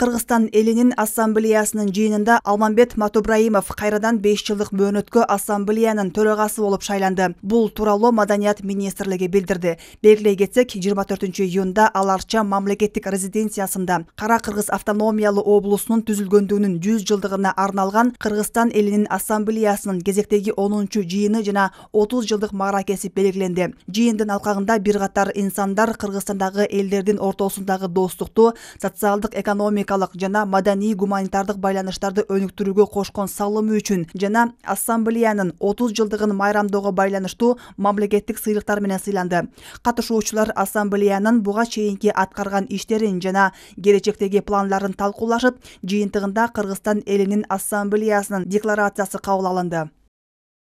кыргызстан элинин ассамблеясынын жыйынында алманбет матубраимов кайрадан 5 жылдык мөөнөткө ассамблеянын төрагасы болуп шайланды бул тууралуу маданият министрлиги билдирди белгилей кетсек жыйырма төртүнчү июнда ал арча мамлекеттик резиденциясында кара кыргыз автономиялуу облусунун түзүлгөндүгүнүн жүз жылдыгына арналган кыргызстан элинин ассамблеясынын кезектеги онунчу жыйыны жана 30 жылдык мааракеси белгиленди жыйындын алкагында бир катар инсандар кыргызстандагы элдердин ортосундагы достукту социалдык экономик экономикалык жана маданий гуманитардык байланыштарды өнүктүрүүгө кошкон салымы үчүн жана ассамблеянын отуз жылдыгын майрамдоого байланыштуу мамлекеттик сыйлыктар менен сыйланды катышуучулар ассамблеянын буга чейинки аткарган иштерин жана келечектеги пландарын талкуулашып жыйынтыгында кыргызстан элинин ассамблеясынын декларациясы кабыл алынды